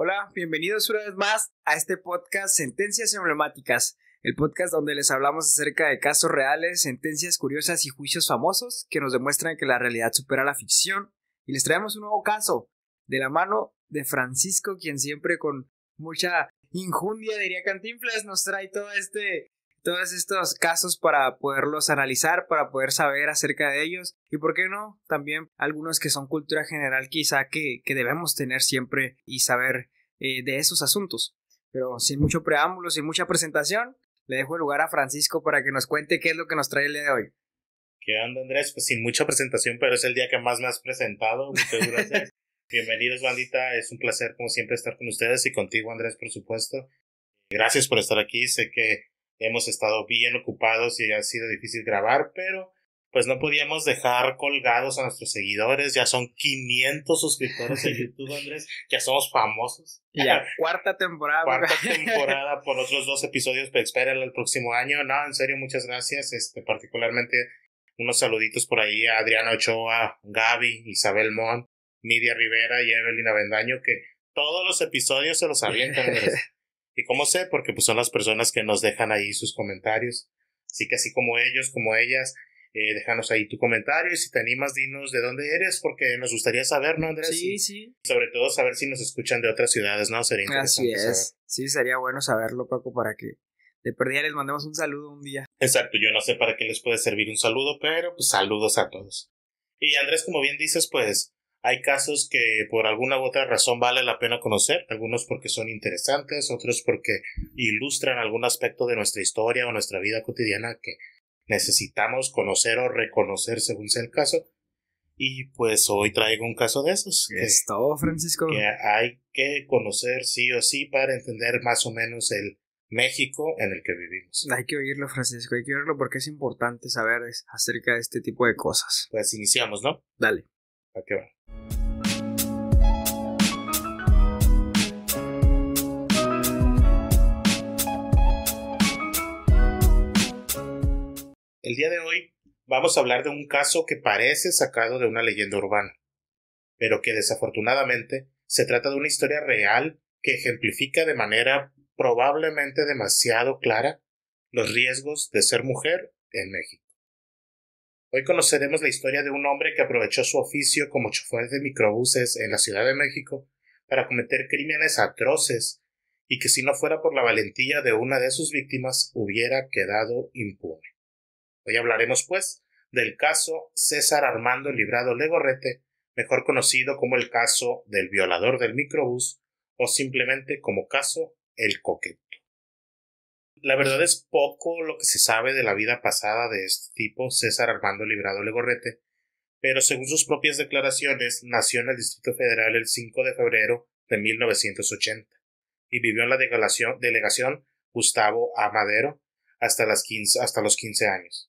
Hola, bienvenidos una vez más a este podcast Sentencias Emblemáticas, el podcast donde les hablamos acerca de casos reales, sentencias curiosas y juicios famosos que nos demuestran que la realidad supera la ficción. Y les traemos un nuevo caso de la mano de Francisco, quien siempre con mucha injundia, diría Cantinflas, nos trae todo este todos estos casos para poderlos analizar, para poder saber acerca de ellos y, por qué no, también algunos que son cultura general quizá que, que debemos tener siempre y saber eh, de esos asuntos. Pero sin mucho preámbulo, sin mucha presentación, le dejo el lugar a Francisco para que nos cuente qué es lo que nos trae el día de hoy. ¿Qué onda, Andrés? Pues sin mucha presentación, pero es el día que más me has presentado. Muchas gracias. Bienvenidos, bandita. Es un placer, como siempre, estar con ustedes y contigo, Andrés, por supuesto. Gracias por estar aquí. Sé que hemos estado bien ocupados y ha sido difícil grabar, pero pues no podíamos dejar colgados a nuestros seguidores. Ya son 500 suscriptores en YouTube, Andrés. Ya somos famosos. ya, cuarta temporada. Cuarta temporada por otros dos episodios, pero espérenlo el próximo año. No, en serio, muchas gracias. Este, particularmente unos saluditos por ahí a Adriana Ochoa, Gaby, Isabel Mon, Midia Rivera y Evelina Avendaño, que todos los episodios se los avientan. ¿Y cómo sé? Porque pues son las personas que nos dejan ahí sus comentarios. Así que así como ellos, como ellas, eh, déjanos ahí tu comentario y si te animas, dinos de dónde eres, porque nos gustaría saber, ¿no, Andrés? Sí, sí. Sobre todo saber si nos escuchan de otras ciudades, ¿no? Sería interesante. Así es. Sí, sería bueno saberlo, Paco, para que de perdida les mandemos un saludo un día. Exacto, yo no sé para qué les puede servir un saludo, pero pues saludos a todos. Y Andrés, como bien dices, pues hay casos que por alguna u otra razón vale la pena conocer, algunos porque son interesantes, otros porque ilustran algún aspecto de nuestra historia o nuestra vida cotidiana que necesitamos conocer o reconocer según sea el caso. Y pues hoy traigo un caso de esos. Que, es todo, Francisco. Que hay que conocer sí o sí para entender más o menos el México en el que vivimos. Hay que oírlo, Francisco, hay que oírlo porque es importante saber acerca de este tipo de cosas. Pues iniciamos, ¿no? Dale. ¿A qué va? El día de hoy vamos a hablar de un caso que parece sacado de una leyenda urbana, pero que desafortunadamente se trata de una historia real que ejemplifica de manera probablemente demasiado clara los riesgos de ser mujer en México. Hoy conoceremos la historia de un hombre que aprovechó su oficio como chofer de microbuses en la Ciudad de México para cometer crímenes atroces y que si no fuera por la valentía de una de sus víctimas hubiera quedado impune. Hoy hablaremos, pues, del caso César Armando Librado Legorrete, mejor conocido como el caso del violador del microbús o simplemente como caso el coqueto. La verdad es poco lo que se sabe de la vida pasada de este tipo, César Armando Librado Legorrete, pero según sus propias declaraciones, nació en el Distrito Federal el 5 de febrero de 1980 y vivió en la delegación, Gustavo A. Madero hasta, hasta los 15 años.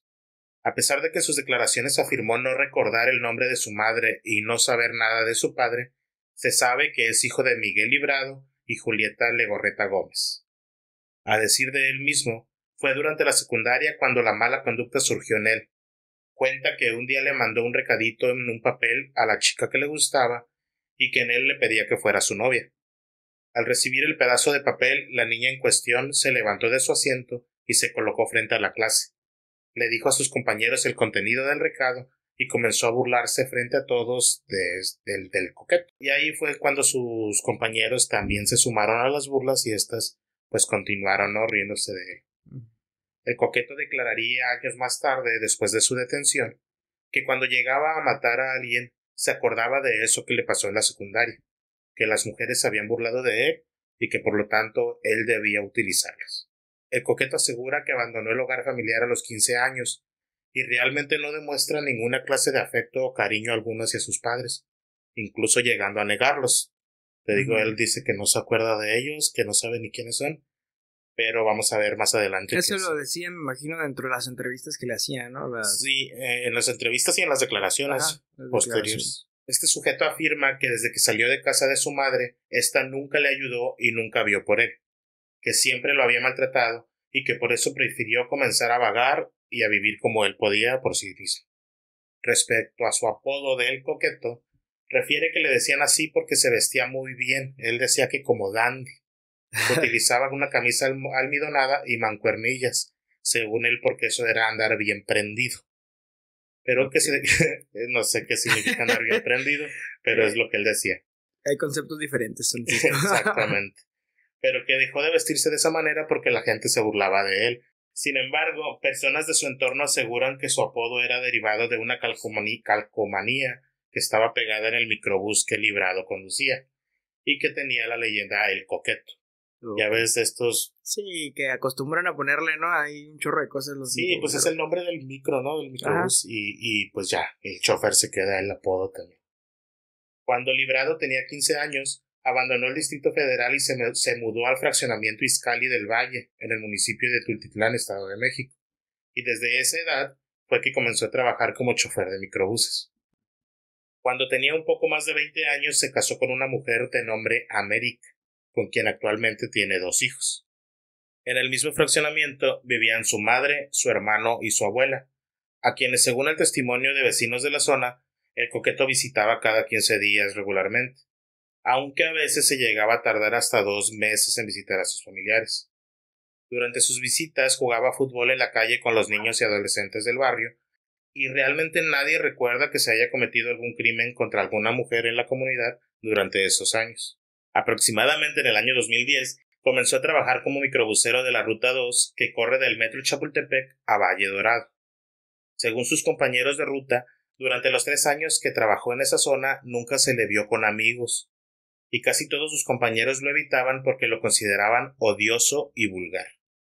A pesar de que sus declaraciones afirmó no recordar el nombre de su madre y no saber nada de su padre, se sabe que es hijo de Miguel Librado y Julieta Legorreta Gómez. A decir de él mismo, fue durante la secundaria cuando la mala conducta surgió en él. Cuenta que un día le mandó un recadito en un papel a la chica que le gustaba y que en él le pedía que fuera su novia. Al recibir el pedazo de papel, la niña en cuestión se levantó de su asiento y se colocó frente a la clase le dijo a sus compañeros el contenido del recado y comenzó a burlarse frente a todos del, coqueto. Y ahí fue cuando sus compañeros también se sumaron a las burlas y éstas pues continuaron riéndose de él. Mm. El coqueto declararía años más tarde, después de su detención, que cuando llegaba a matar a alguien se acordaba de eso que le pasó en la secundaria, que las mujeres se habían burlado de él y que por lo tanto él debía utilizarlas el coqueto asegura que abandonó el hogar familiar a los 15 años y realmente no demuestra ninguna clase de afecto o cariño alguno hacia sus padres, incluso llegando a negarlos. Te digo, él dice que no se acuerda de ellos, que no sabe ni quiénes son, pero vamos a ver más adelante. Eso lo decía, me imagino, dentro de las entrevistas que le hacían, ¿no? Sí, eh, en las entrevistas y en las declaraciones posteriores. Este sujeto afirma que desde que salió de casa de su madre, ésta nunca le ayudó y nunca vio por él que siempre lo había maltratado y que por eso prefirió comenzar a vagar y a vivir como él podía por sí mismo. Respecto a su apodo de El Coqueto, refiere que le decían así porque se vestía muy bien. Él decía que como dandy. utilizaban una camisa almidonada y mancuernillas, según él porque eso era andar bien prendido. Pero que se... Eh, no sé qué significa andar bien prendido, pero es lo que él decía. Hay conceptos diferentes. Exactamente pero que dejó de vestirse de esa manera porque la gente se burlaba de él. Sin embargo, personas de su entorno aseguran que su apodo era derivado de una calcomanía que estaba pegada en el microbús que Librado conducía y que tenía la leyenda El Coqueto. ya ves estos. Sí, que acostumbran a ponerle, ¿no? Hay un chorro de cosas. Los sí, pues es el nombre del micro, ¿no? Del microbús. Y, y pues ya, el chofer se queda el apodo también. Cuando Librado tenía 15 años, abandonó el Distrito Federal y se, mudó al fraccionamiento Iscali del Valle, en el municipio de Tultitlán, Estado de México. Y desde esa edad fue que comenzó a trabajar como chofer de microbuses. Cuando tenía un poco más de veinte años se casó con una mujer de nombre América, con quien actualmente tiene dos hijos. En el mismo fraccionamiento vivían su madre, su hermano y su abuela, a quienes según el testimonio de vecinos de la zona, el coqueto visitaba cada quince días regularmente aunque a veces se llegaba a tardar hasta dos meses en visitar a sus familiares. Durante sus visitas jugaba fútbol en la calle con los niños y adolescentes del barrio, y realmente nadie recuerda que se haya cometido algún crimen contra alguna mujer en la comunidad durante esos años. Aproximadamente en el año 2010 comenzó a trabajar como microbusero de la Ruta 2 que corre del metro Chapultepec a Valle Dorado. Según sus compañeros de ruta, durante los tres años que trabajó en esa zona nunca se le vio con amigos, y casi todos sus compañeros lo evitaban porque lo consideraban odioso y vulgar.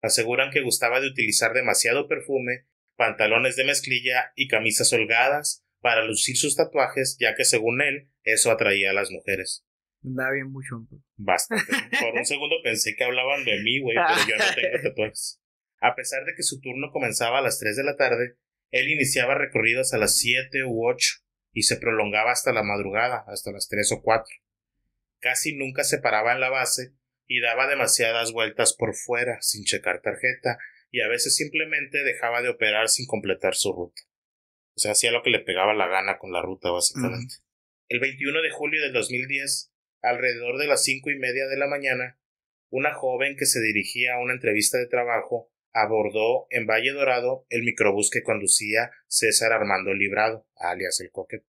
Aseguran que gustaba de utilizar demasiado perfume, pantalones de mezclilla y camisas holgadas para lucir sus tatuajes, ya que según él, eso atraía a las mujeres. Da bien mucho. Pues. Por un segundo pensé que hablaban de mí, güey, pero yo no tengo tatuajes. A pesar de que su turno comenzaba a las 3 de la tarde, él iniciaba recorridos a las 7 u 8 y se prolongaba hasta la madrugada, hasta las 3 o 4 casi nunca se paraba en la base y daba demasiadas vueltas por fuera sin checar tarjeta y a veces simplemente dejaba de operar sin completar su ruta. O sea, hacía lo que le pegaba la gana con la ruta, básicamente. El 21 de julio del 2010, alrededor de las cinco y media de la mañana, una joven que se dirigía a una entrevista de trabajo abordó en Valle Dorado el microbús que conducía César Armando Librado, alias el Coqueto.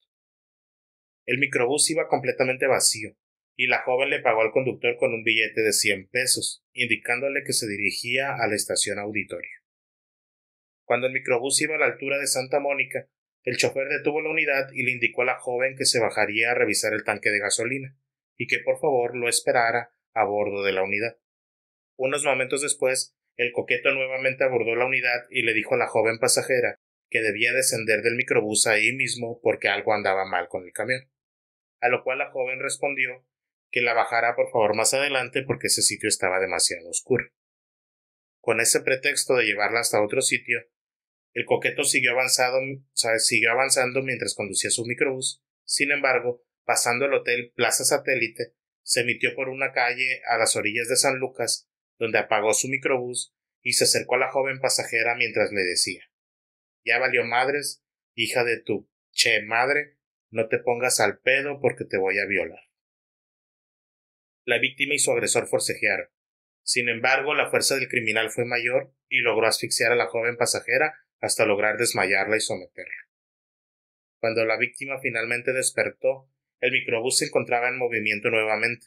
El microbús iba completamente vacío, y la joven le pagó al conductor con un billete de cien pesos, indicándole que se dirigía a la estación auditorio. Cuando el microbús iba a la altura de Santa Mónica, el chofer detuvo la unidad y le indicó a la joven que se bajaría a revisar el tanque de gasolina y que por favor lo esperara a bordo de la unidad. Unos momentos después, el coqueto nuevamente abordó la unidad y le dijo a la joven pasajera que debía descender del microbús ahí mismo porque algo andaba mal con el camión. A lo cual la joven respondió que la bajara por favor más adelante porque ese sitio estaba demasiado oscuro. Con ese pretexto de llevarla hasta otro sitio, el coqueto siguió, siguió avanzando mientras conducía su microbús. Sin embargo, pasando el hotel Plaza Satélite, se emitió por una calle a las orillas de San Lucas, donde apagó su microbús y se acercó a la joven pasajera mientras le decía Ya valió madres, hija de tu che madre, no te pongas al pedo porque te voy a violar la víctima y su agresor forcejearon. Sin embargo, la fuerza del criminal fue mayor y logró asfixiar a la joven pasajera hasta lograr desmayarla y someterla. Cuando la víctima finalmente despertó, el microbús se encontraba en movimiento nuevamente,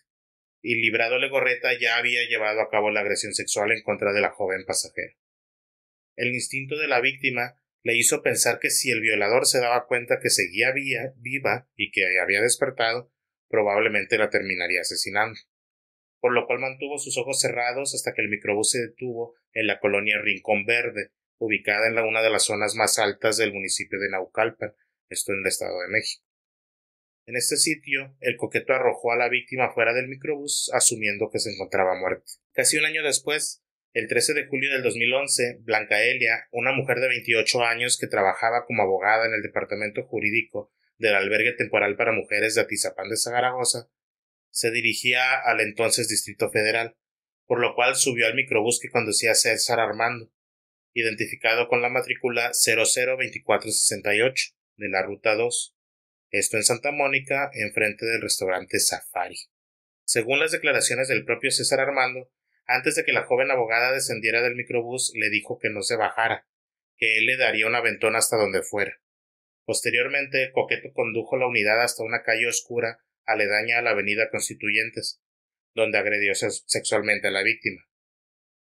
y Librado Gorreta ya había llevado a cabo la agresión sexual en contra de la joven pasajera. El instinto de la víctima le hizo pensar que si el violador se daba cuenta que seguía viva y que había despertado, probablemente la terminaría asesinando por lo cual mantuvo sus ojos cerrados hasta que el microbús se detuvo en la colonia Rincón Verde, ubicada en una de las zonas más altas del municipio de Naucalpan, esto en el Estado de México. En este sitio, el coqueto arrojó a la víctima fuera del microbús, asumiendo que se encontraba muerta. Casi un año después, el 13 de julio del 2011, Blanca Elia, una mujer de 28 años que trabajaba como abogada en el departamento jurídico del albergue temporal para mujeres de Atizapán de Zaragoza, se dirigía al entonces Distrito Federal, por lo cual subió al microbús que conducía César Armando, identificado con la matrícula 002468 de la Ruta 2, esto en Santa Mónica, enfrente del restaurante Safari. Según las declaraciones del propio César Armando, antes de que la joven abogada descendiera del microbús, le dijo que no se bajara, que él le daría un aventón hasta donde fuera. Posteriormente, Coqueto condujo la unidad hasta una calle oscura aledaña a la avenida Constituyentes, donde agredió sexualmente a la víctima.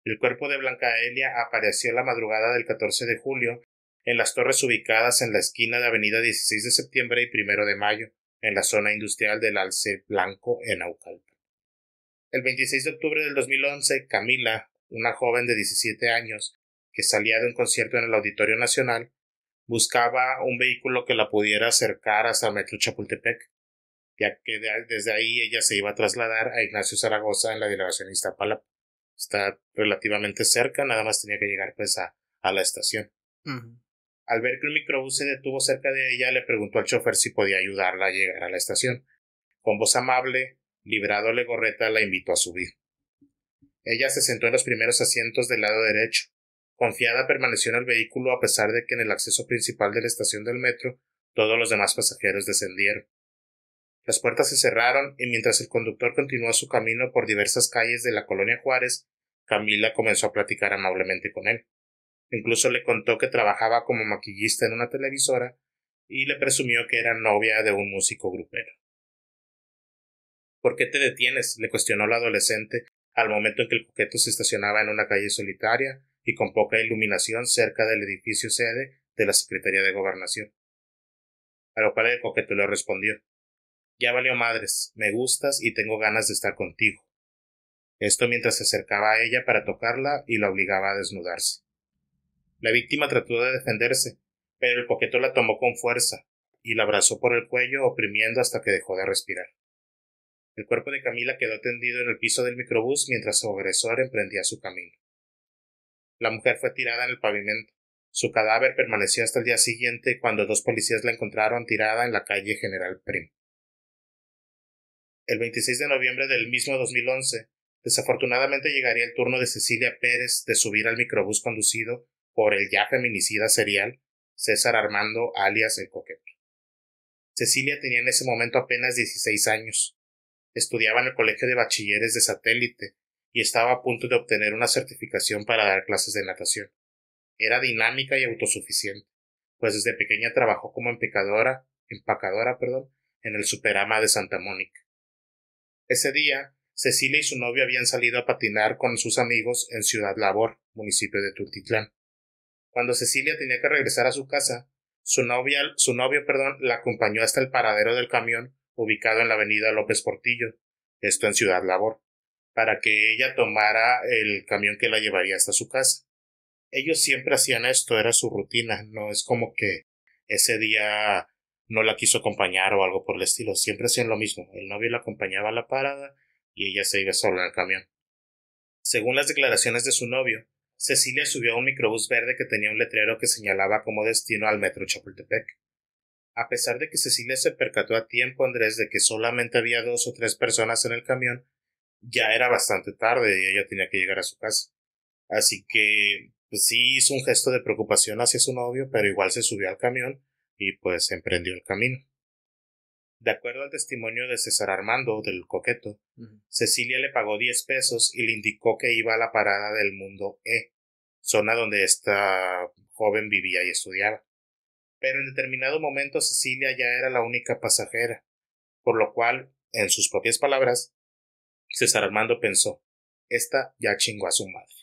El cuerpo de Blanca Blancaelia apareció la madrugada del 14 de julio en las torres ubicadas en la esquina de Avenida 16 de septiembre y Primero de mayo, en la zona industrial del Alce Blanco en Aucalpa. El 26 de octubre del 2011, Camila, una joven de 17 años que salía de un concierto en el Auditorio Nacional, buscaba un vehículo que la pudiera acercar hasta el metro Chapultepec ya que desde ahí ella se iba a trasladar a Ignacio Zaragoza en la delegación Iztapalapa. Está relativamente cerca, nada más tenía que llegar pues a, la estación. Al ver que un microbús se detuvo cerca de ella, le preguntó al chofer si podía ayudarla a llegar a la estación. Con voz amable, Librado gorreta la invitó a subir. Ella se sentó en los primeros asientos del lado derecho. Confiada permaneció en el vehículo a pesar de que en el acceso principal de la estación del metro todos los demás pasajeros descendieron. Las puertas se cerraron y mientras el conductor continuó su camino por diversas calles de la colonia Juárez, Camila comenzó a platicar amablemente con él. Incluso le contó que trabajaba como maquillista en una televisora y le presumió que era novia de un músico grupero. ¿Por qué te detienes? le cuestionó la adolescente al momento en que el coqueto se estacionaba en una calle solitaria y con poca iluminación cerca del edificio sede de la Secretaría de Gobernación. A lo cual el coqueto le respondió ya valió madres, me gustas y tengo ganas de estar contigo. Esto mientras se acercaba a ella para tocarla y la obligaba a desnudarse. La víctima trató de defenderse, pero el coqueto la tomó con fuerza y la abrazó por el cuello oprimiendo hasta que dejó de respirar. El cuerpo de Camila quedó tendido en el piso del microbús mientras su agresor emprendía su camino. La mujer fue tirada en el pavimento. Su cadáver permaneció hasta el día siguiente cuando dos policías la encontraron tirada en la calle General Prim el 26 de noviembre del mismo 2011, desafortunadamente llegaría el turno de Cecilia Pérez de subir al microbús conducido por el ya feminicida serial César Armando alias el Coqueto. Cecilia tenía en ese momento apenas 16 años. Estudiaba en el Colegio de Bachilleres de Satélite y estaba a punto de obtener una certificación para dar clases de natación. Era dinámica y autosuficiente, pues desde pequeña trabajó como empacadora, empacadora, perdón, en el Superama de Santa Mónica. Ese día, Cecilia y su novio habían salido a patinar con sus amigos en Ciudad Labor, municipio de Tultitlán. Cuando Cecilia tenía que regresar a su casa, su, su novio perdón, la acompañó hasta el paradero del camión ubicado en la avenida López Portillo, esto en Ciudad Labor, para que ella tomara el camión que la llevaría hasta su casa. Ellos siempre hacían esto, era su rutina, no es como que ese día no la quiso acompañar o algo por el estilo. Siempre hacían lo mismo. El novio la acompañaba a la parada y ella se iba sola al camión. Según las declaraciones de su novio, Cecilia subió a un microbús verde que tenía un letrero que señalaba como destino al metro Chapultepec. A pesar de que Cecilia se percató a tiempo Andrés de que solamente había dos o tres personas en el camión, ya era bastante tarde y ella tenía que llegar a su casa. Así que pues sí hizo un gesto de preocupación hacia su novio, pero igual se subió al camión y pues emprendió el camino. De acuerdo al testimonio de César Armando, del coqueto, Cecilia le pagó diez pesos y le indicó que iba a la parada del mundo E, zona donde esta joven vivía y estudiaba. Pero en determinado momento Cecilia ya era la única pasajera, por lo cual, en sus propias palabras, César Armando pensó, esta ya chingó a su madre.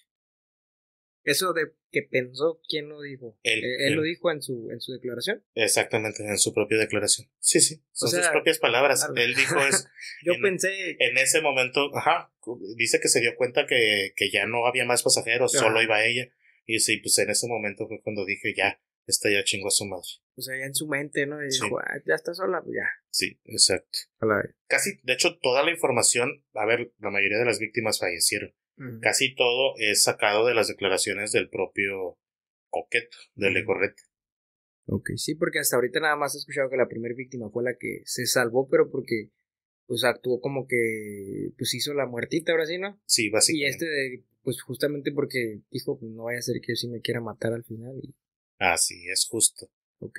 Eso de que pensó, ¿quién lo dijo? Él, eh, él, lo dijo en su, en su declaración. Exactamente, en su propia declaración. Sí, sí, son sus propias palabras. Él dijo eso. Yo pensé. En ese momento, ajá, dice que se dio cuenta que, que ya no había más pasajeros, solo iba ella. Y sí, pues en ese momento fue cuando dije, ya, está ya chingo a su madre. O sea, ya en su mente, ¿no? Y dijo, ah, ya está sola, pues ya. Sí, exacto. Casi, de hecho, toda la información, a ver, la mayoría de las víctimas fallecieron. Casi todo es sacado de las declaraciones del propio Coqueto, de Le Correte. Ok, sí, porque hasta ahorita nada más he escuchado que la primera víctima fue la que se salvó, pero porque pues actuó como que pues hizo la muertita ahora sí, ¿no? Sí, básicamente. Y este pues justamente porque dijo, no vaya a ser que si me quiera matar al final ah Así es justo. Ok.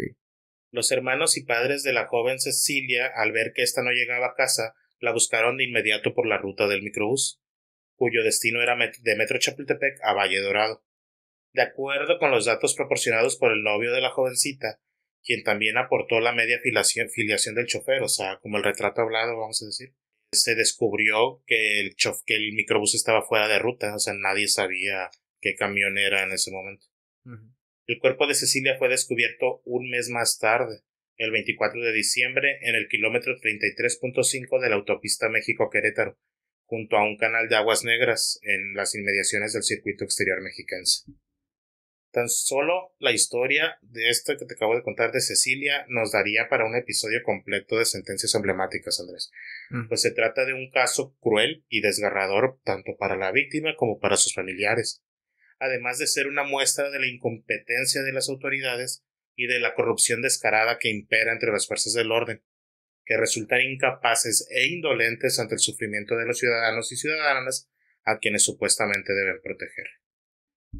Los hermanos y padres de la joven Cecilia, al ver que ésta no llegaba a casa, la buscaron de inmediato por la ruta del microbús cuyo destino era de Metro Chapultepec a Valle Dorado. De acuerdo con los datos proporcionados por el novio de la jovencita, quien también aportó la media filiación, del chofer, o sea, como el retrato hablado, vamos a decir, se descubrió que el, chof, que microbús estaba fuera de ruta, o sea, nadie sabía qué camión era en ese momento. El cuerpo de Cecilia fue descubierto un mes más tarde, el 24 de diciembre, en el kilómetro 33.5 de la autopista México-Querétaro, junto a un canal de aguas negras en las inmediaciones del circuito exterior mexicano. Tan solo la historia de esta que te acabo de contar de Cecilia nos daría para un episodio completo de sentencias emblemáticas, Andrés. Mm. Pues se trata de un caso cruel y desgarrador tanto para la víctima como para sus familiares, además de ser una muestra de la incompetencia de las autoridades y de la corrupción descarada que impera entre las fuerzas del orden, que resultan incapaces e indolentes ante el sufrimiento de los ciudadanos y ciudadanas a quienes supuestamente deben proteger.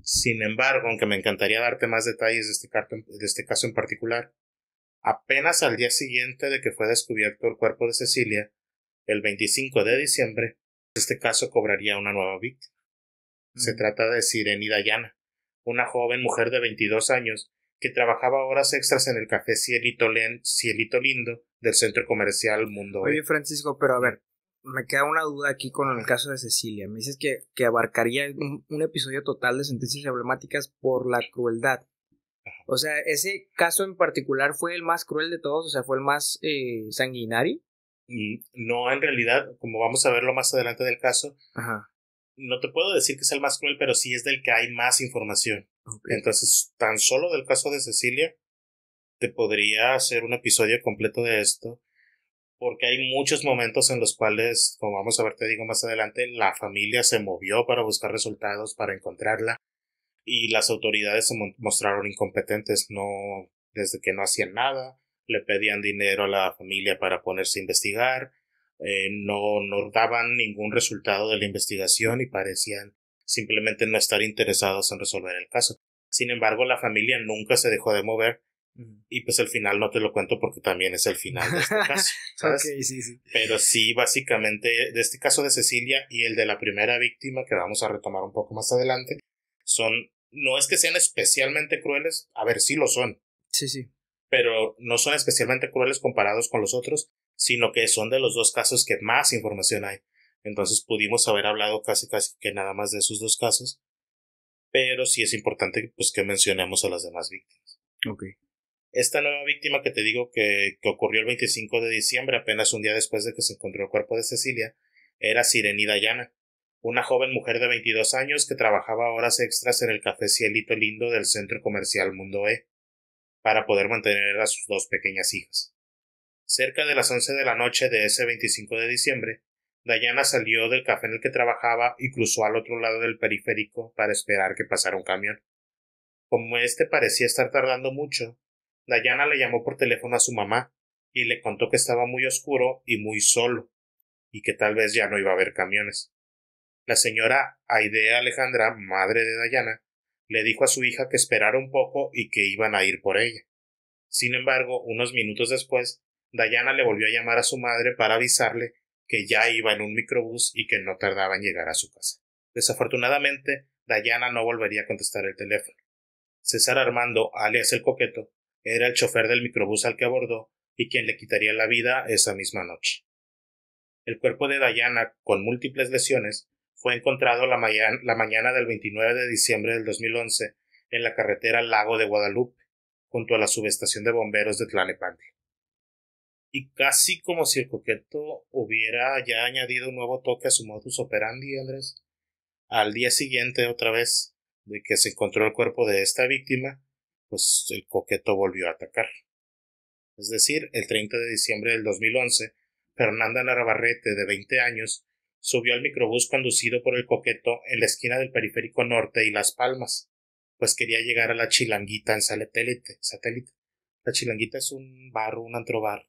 Sin embargo, aunque me encantaría darte más detalles de este, este caso en particular, apenas al día siguiente de que fue descubierto el cuerpo de Cecilia, el 25 de diciembre, este caso cobraría una nueva víctima. Se mm. trata de Sirenida una joven mujer de 22 años que trabajaba horas extras en el café Cielito, Cielito Lindo del centro comercial Mundo. Oye, e. Francisco, pero a ver, me queda una duda aquí con el caso de Cecilia. Me dices que, que abarcaría un, episodio total de sentencias emblemáticas por la crueldad. O sea, ¿ese caso en particular fue el más cruel de todos? O sea, ¿fue el más eh, sanguinario? Mm, no, en realidad, como vamos a verlo más adelante del caso, no te puedo decir que es el más cruel, pero sí es del que hay más información. Entonces, tan solo del caso de Cecilia, te podría hacer un episodio completo de esto, porque hay muchos momentos en los cuales, como vamos a ver, te digo más adelante, la familia se movió para buscar resultados, para encontrarla, y las autoridades se mostraron incompetentes, no, desde que no hacían nada, le pedían dinero a la familia para ponerse a investigar, eh, no, no daban ningún resultado de la investigación y parecían simplemente no estar interesados en resolver el caso. Sin embargo, la familia nunca se dejó de mover y pues el final no te lo cuento porque también es el final de este caso. ¿sabes? sí, sí. Pero sí, básicamente, de este caso de Cecilia y el de la primera víctima, que vamos a retomar un poco más adelante, son, no es que sean especialmente crueles, a ver, sí lo son. Sí, sí. Pero no son especialmente crueles comparados con los otros, sino que son de los dos casos que más información hay. Entonces pudimos haber hablado casi casi que nada más de esos dos casos, pero sí es importante pues que mencionemos a las demás víctimas. Esta nueva víctima que te digo que, que ocurrió el 25 de diciembre, apenas un día después de que se encontró el cuerpo de Cecilia, era Sirenida Llana, una joven mujer de 22 años que trabajaba horas extras en el café Cielito Lindo del centro comercial Mundo E, para poder mantener a sus dos pequeñas hijas. Cerca de las 11 de la noche de ese 25 de diciembre, Dayana salió del café en el que trabajaba y cruzó al otro lado del periférico para esperar que pasara un camión. Como este parecía estar tardando mucho, Dayana le llamó por teléfono a su mamá y le contó que estaba muy oscuro y muy solo, y que tal vez ya no iba a haber camiones. La señora Aidea Alejandra, madre de Dayana, le dijo a su hija que esperara un poco y que iban a ir por ella. Sin embargo, unos minutos después, Dayana le volvió a llamar a su madre para avisarle que ya iba en un microbús y que no tardaba en llegar a su casa. Desafortunadamente, Dayana no volvería a contestar el teléfono. César Armando, alias el coqueto, era el chofer del microbús al que abordó y quien le quitaría la vida esa misma noche. El cuerpo de Dayana, con múltiples lesiones, fue encontrado la, mañana del 29 de diciembre del 2011 en la carretera Lago de Guadalupe, junto a la subestación de bomberos de Tlalnepantla y casi como si el coqueto hubiera ya añadido un nuevo toque a su modus operandi, Andrés. Al día siguiente, otra vez, de que se encontró el cuerpo de esta víctima, pues el coqueto volvió a atacar. Es decir, el 30 de diciembre del 2011, Fernanda Narabarrete, de 20 años, subió al microbús conducido por el coqueto en la esquina del periférico norte y Las Palmas, pues quería llegar a la Chilanguita en satélite. satélite. La Chilanguita es un barro, un antrobar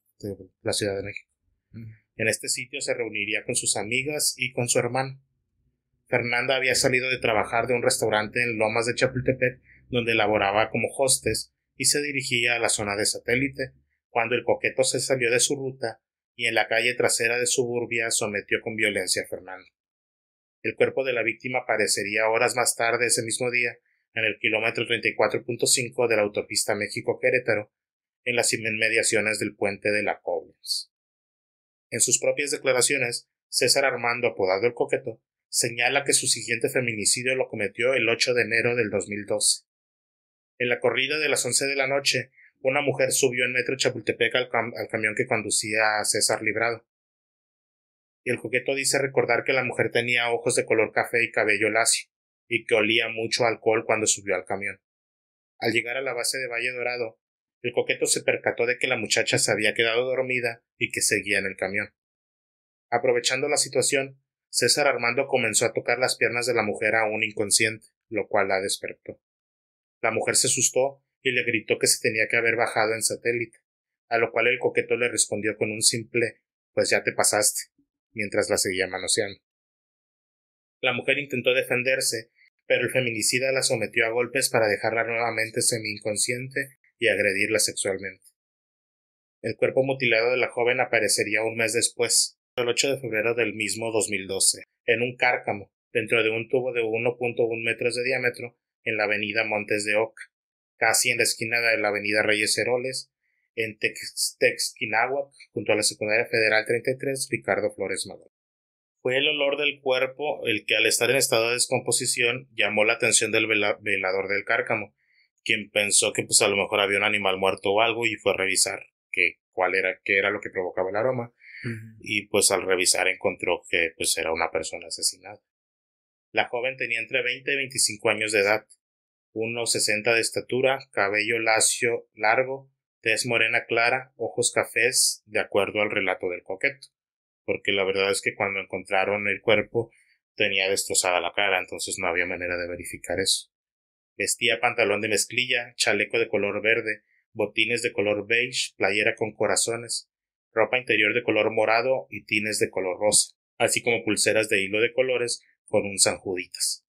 la Ciudad de México. En este sitio se reuniría con sus amigas y con su hermano. Fernanda había salido de trabajar de un restaurante en Lomas de Chapultepec, donde laboraba como hostes, y se dirigía a la zona de satélite, cuando el coqueto se salió de su ruta y en la calle trasera de suburbia sometió con violencia a Fernando El cuerpo de la víctima aparecería horas más tarde ese mismo día, en el kilómetro 34.5 de la autopista México-Querétaro, en las inmediaciones del puente de la Coblas. En sus propias declaraciones, César Armando, apodado el Coqueto, señala que su siguiente feminicidio lo cometió el 8 de enero del 2012. En la corrida de las 11 de la noche, una mujer subió en metro Chapultepec al, al camión que conducía a César Librado. Y el coqueto dice recordar que la mujer tenía ojos de color café y cabello lacio, y que olía mucho alcohol cuando subió al camión. Al llegar a la base de Valle Dorado, el coqueto se percató de que la muchacha se había quedado dormida y que seguía en el camión. Aprovechando la situación, César Armando comenzó a tocar las piernas de la mujer aún inconsciente, lo cual la despertó. La mujer se asustó y le gritó que se tenía que haber bajado en satélite, a lo cual el coqueto le respondió con un simple pues ya te pasaste, mientras la seguía manoseando. La mujer intentó defenderse, pero el feminicida la sometió a golpes para dejarla nuevamente semi inconsciente y agredirla sexualmente. El cuerpo mutilado de la joven aparecería un mes después, el 8 de febrero del mismo 2012, en un cárcamo, dentro de un tubo de 1.1 metros de diámetro en la avenida Montes de Oca, casi en la esquina de la avenida Reyes Heroles, en Tex junto a la Secundaria Federal 33, Ricardo Flores Magón. Fue el olor del cuerpo el que al estar en estado de descomposición llamó la atención del velador del cárcamo, quien pensó que pues a lo mejor había un animal muerto o algo y fue a revisar cuál era, qué era lo que provocaba el aroma. Y pues al revisar encontró que pues era una persona asesinada. La joven tenía entre 20 y 25 años de edad, unos 60 de estatura, cabello lacio largo, tez morena clara, ojos cafés, de acuerdo al relato del coqueto. Porque la verdad es que cuando encontraron el cuerpo tenía destrozada la cara, entonces no había manera de verificar eso. Vestía pantalón de mezclilla, chaleco de color verde, botines de color beige, playera con corazones, ropa interior de color morado y tines de color rosa, así como pulseras de hilo de colores con un sanjuditas.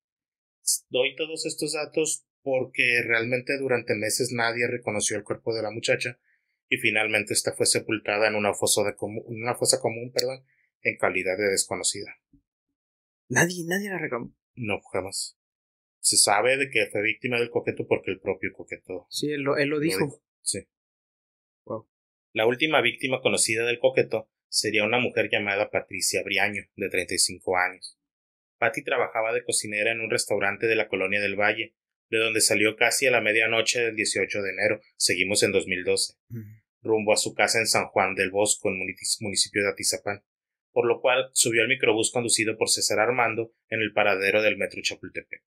Doy todos estos datos porque realmente durante meses nadie reconoció el cuerpo de la muchacha y finalmente esta fue sepultada en una fosa, una fosa común perdón, en calidad de desconocida. Nadie, nadie la reconoció. No, jamás se sabe de que fue víctima del coqueto porque el propio coqueto. Sí, él lo, dijo. Sí. La última víctima conocida del coqueto sería una mujer llamada Patricia Briaño, de 35 años. Patty trabajaba de cocinera en un restaurante de la colonia del Valle, de donde salió casi a la medianoche del 18 de enero, seguimos en 2012, rumbo a su casa en San Juan del Bosco, en municipio de Atizapán, por lo cual subió al microbús conducido por César Armando en el paradero del metro Chapultepec.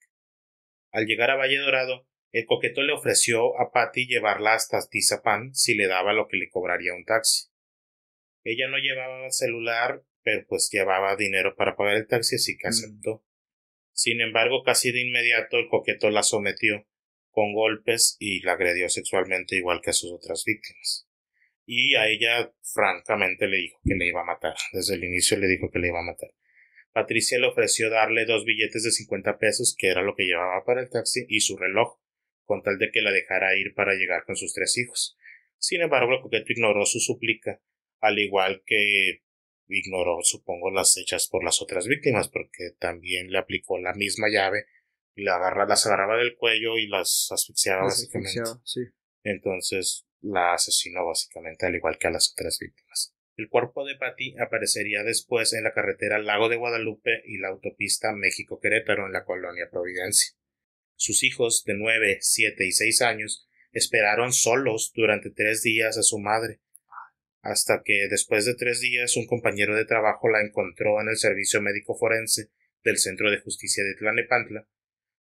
Al llegar a Valle Dorado, el coqueto le ofreció a Patty llevarla hasta Tizapán si le daba lo que le cobraría un taxi. Ella no llevaba celular, pero pues llevaba dinero para pagar el taxi, así que mm. aceptó. Sin embargo, casi de inmediato el coqueto la sometió con golpes y la agredió sexualmente igual que a sus otras víctimas. Y a ella francamente le dijo que le iba a matar. Desde el inicio le dijo que le iba a matar. Patricia le ofreció darle dos billetes de cincuenta pesos, que era lo que llevaba para el taxi, y su reloj, con tal de que la dejara ir para llegar con sus tres hijos. Sin embargo, el coqueto ignoró su súplica, al igual que ignoró, supongo, las hechas por las otras víctimas, porque también le aplicó la misma llave, la agarra, las agarraba del cuello y las asfixiaba, básicamente. sí. Entonces la asesinó, básicamente, al igual que a las otras víctimas. El cuerpo de Patty aparecería después en la carretera Lago de Guadalupe y la autopista México-Querétaro en la colonia Providencia. Sus hijos, de nueve, siete y seis años, esperaron solos durante tres días a su madre, hasta que después de tres días un compañero de trabajo la encontró en el servicio médico forense del Centro de Justicia de Tlanepantla,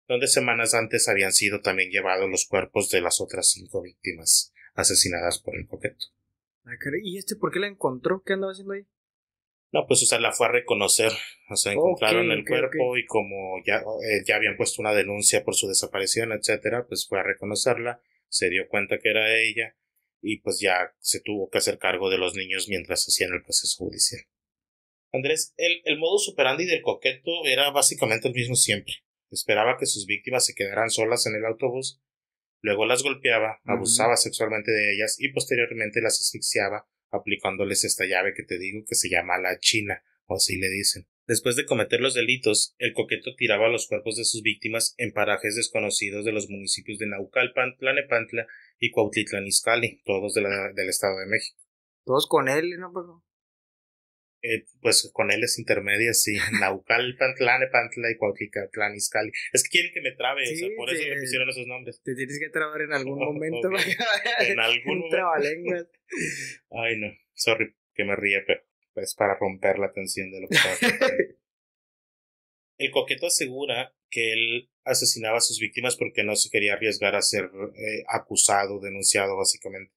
donde semanas antes habían sido también llevados los cuerpos de las otras cinco víctimas asesinadas por el coqueto. Ah, ¿Y este por qué la encontró? ¿Qué andaba haciendo ahí? No, pues, o sea, la fue a reconocer. O sea, encontraron el cuerpo y como ya, eh, ya habían puesto una denuncia por su desaparición, etcétera, pues fue a reconocerla, se dio cuenta que era ella y pues ya se tuvo que hacer cargo de los niños mientras hacían el proceso judicial. Andrés, el, modo modus operandi del coqueto era básicamente el mismo siempre. Esperaba que sus víctimas se quedaran solas en el autobús Luego las golpeaba, abusaba sexualmente de ellas y posteriormente las asfixiaba aplicándoles esta llave que te digo que se llama la china, o así le dicen. Después de cometer los delitos, el coqueto tiraba los cuerpos de sus víctimas en parajes desconocidos de los municipios de Naucalpan, Tlanepantla y Cuautitlán todos del Estado de México. Todos con él, ¿no? eh, pues con él es intermedia, sí. Pantlane, Pantla y Clan Es que quieren que me trabe, por eso me pusieron esos nombres. Te tienes que trabar en algún momento. en algún momento. Ay, no. Sorry que me ríe, pero es pues, para romper la tensión de lo que estaba El coqueto asegura que él asesinaba a sus víctimas porque no se quería arriesgar a ser eh, acusado, denunciado, básicamente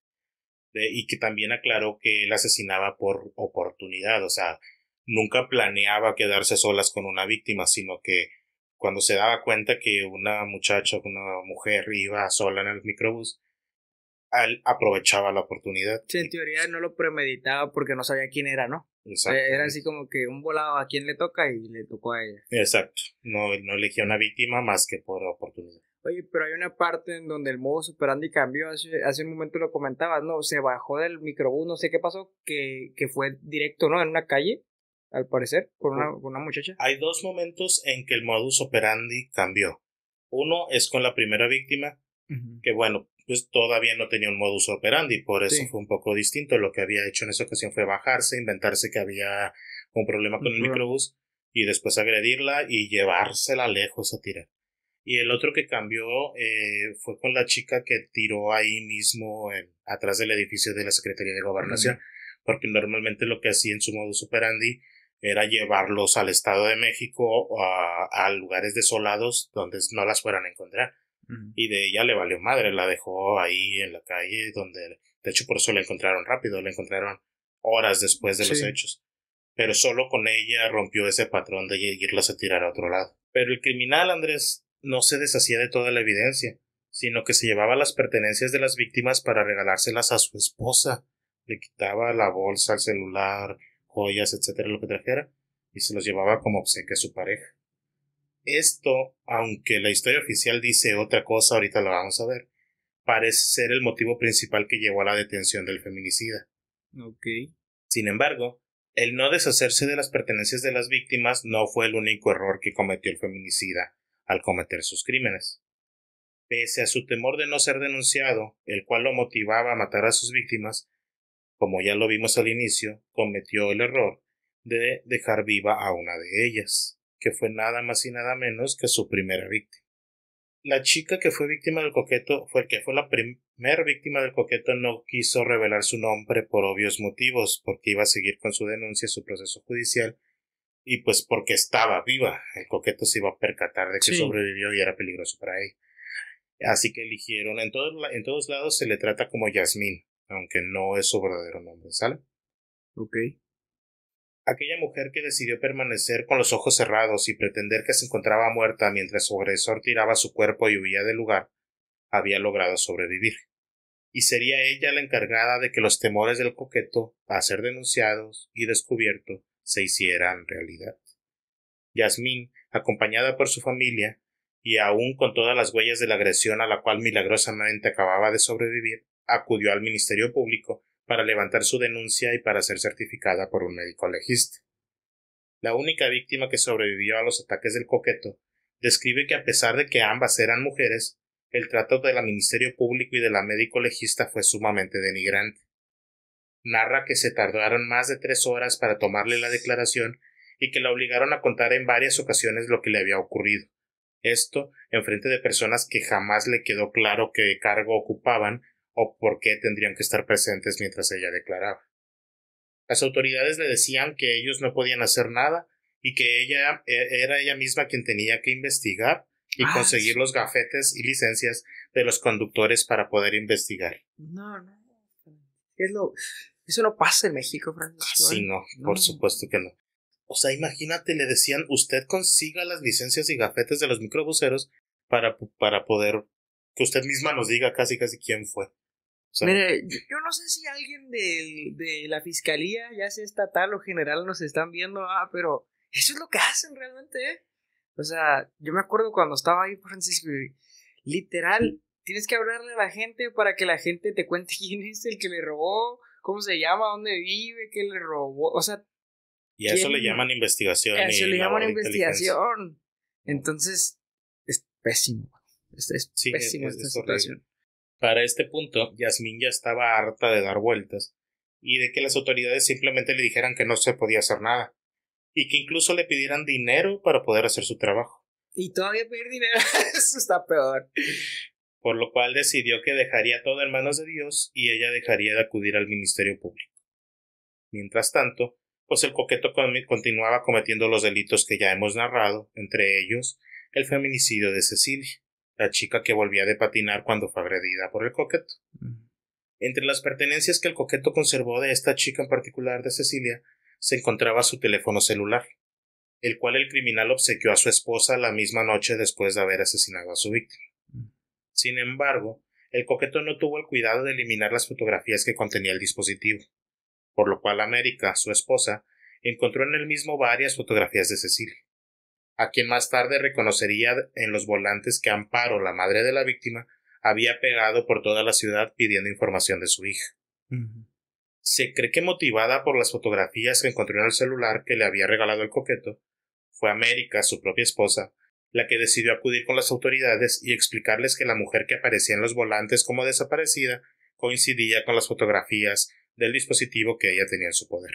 y que también aclaró que él asesinaba por oportunidad, o sea, nunca planeaba quedarse solas con una víctima, sino que cuando se daba cuenta que una muchacha, una mujer iba sola en el microbús, él aprovechaba la oportunidad. en teoría no lo premeditaba porque no sabía quién era, ¿no? Eh, era así como que un volado a quien le toca y le tocó a ella. Exacto. No, no eligió una víctima más que por oportunidad. Oye, pero hay una parte en donde el modus operandi cambió, hace, hace un momento lo comentabas, ¿no? Se bajó del microbús, no sé qué pasó, que, que fue directo, ¿no? En una calle, al parecer, con una, con una muchacha. Hay dos momentos en que el modus operandi cambió. Uno es con la primera víctima, que bueno, pues todavía no tenía un modus operandi, por eso fue un poco distinto. Lo que había hecho en esa ocasión fue bajarse, inventarse que había un problema con el microbús y después agredirla y llevársela lejos a tirar. Y el otro que cambió eh, fue con la chica que tiró ahí mismo, atrás del edificio de la Secretaría de Gobernación, porque normalmente lo que hacía en su modo operandi era llevarlos al Estado de México a, a lugares desolados donde no las fueran a encontrar. Y de ella le valió madre, la dejó ahí en la calle, donde de hecho por eso la encontraron rápido, la encontraron horas después de los hechos. Pero solo con ella rompió ese patrón de irlas a tirar a otro lado. Pero el criminal, Andrés, no se deshacía de toda la evidencia, sino que se llevaba las pertenencias de las víctimas para regalárselas a su esposa. Le quitaba la bolsa, el celular, joyas, etcétera, lo que trajera, y se los llevaba como obsequio a su pareja. Esto, aunque la historia oficial dice otra cosa, ahorita lo vamos a ver, parece ser el motivo principal que llevó a la detención del feminicida. Sin embargo, el no deshacerse de las pertenencias de las víctimas no fue el único error que cometió el feminicida al cometer sus crímenes. Pese a su temor de no ser denunciado, el cual lo motivaba a matar a sus víctimas, como ya lo vimos al inicio, cometió el error de dejar viva a una de ellas, que fue nada más y nada menos que su primera víctima. La chica que fue víctima del coqueto fue que fue la primera víctima del coqueto no quiso revelar su nombre por obvios motivos, porque iba a seguir con su denuncia su proceso judicial, y pues porque estaba viva, el coqueto se iba a percatar de que sobrevivió y era peligroso para él. Así que eligieron, en, todos lados se le trata como Yasmín, aunque no es su verdadero nombre, ¿sale? Ok. Aquella mujer que decidió permanecer con los ojos cerrados y pretender que se encontraba muerta mientras su agresor tiraba su cuerpo y huía del lugar, había logrado sobrevivir. Y sería ella la encargada de que los temores del coqueto a ser denunciados y descubierto se hicieran realidad. Yasmín, acompañada por su familia, y aún con todas las huellas de la agresión a la cual milagrosamente acababa de sobrevivir, acudió al Ministerio Público para levantar su denuncia y para ser certificada por un médico legista. La única víctima que sobrevivió a los ataques del coqueto describe que a pesar de que ambas eran mujeres, el trato del Ministerio Público y de la médico legista fue sumamente denigrante narra que se tardaron más de tres horas para tomarle la declaración y que la obligaron a contar en varias ocasiones lo que le había ocurrido. Esto en frente de personas que jamás le quedó claro qué cargo ocupaban o por qué tendrían que estar presentes mientras ella declaraba. Las autoridades le decían que ellos no podían hacer nada y que ella e, era ella misma quien tenía que investigar y ah, conseguir los gafetes y licencias de los conductores para poder investigar. No, no. Es lo eso no pasa en México, Francisco. Ah, ¿eh? Sí, no, por supuesto que no. O sea, imagínate, le decían, usted consiga las licencias y gafetes de los microbuseros para, para poder que usted misma nos diga casi casi quién fue. Mire, yo, no sé si alguien de, de la fiscalía, ya sea estatal o general, nos están viendo, ah, pero eso es lo que hacen realmente, ¿eh? O sea, yo me acuerdo cuando estaba ahí, Francisco, literal, tienes que hablarle a la gente para que la gente te cuente quién es el que le robó cómo se llama, dónde vive, qué le robó, o sea... Y a eso le llaman investigación. A eso le llaman investigación. Entonces, es pésimo. Es, pésimo esta situación. Para este punto, Yasmín ya estaba harta de dar vueltas y de que las autoridades simplemente le dijeran que no se podía hacer nada y que incluso le pidieran dinero para poder hacer su trabajo. Y todavía pedir dinero, eso está peor por lo cual decidió que dejaría todo en manos de Dios y ella dejaría de acudir al ministerio público. Mientras tanto, pues el coqueto continuaba cometiendo los delitos que ya hemos narrado, entre ellos el feminicidio de Cecilia, la chica que volvía de patinar cuando fue agredida por el coqueto. Mm. Entre las pertenencias que el coqueto conservó de esta chica en particular de Cecilia, se encontraba su teléfono celular, el cual el criminal obsequió a su esposa la misma noche después de haber asesinado a su víctima. Sin embargo, el coqueto no tuvo el cuidado de eliminar las fotografías que contenía el dispositivo, por lo cual América, su esposa, encontró en el mismo varias fotografías de Cecilia, a quien más tarde reconocería en los volantes que Amparo, la madre de la víctima, había pegado por toda la ciudad pidiendo información de su hija. Se cree que motivada por las fotografías que encontró en el celular que le había regalado el coqueto, fue América, su propia esposa, la que decidió acudir con las autoridades y explicarles que la mujer que aparecía en los volantes como desaparecida coincidía con las fotografías del dispositivo que ella tenía en su poder.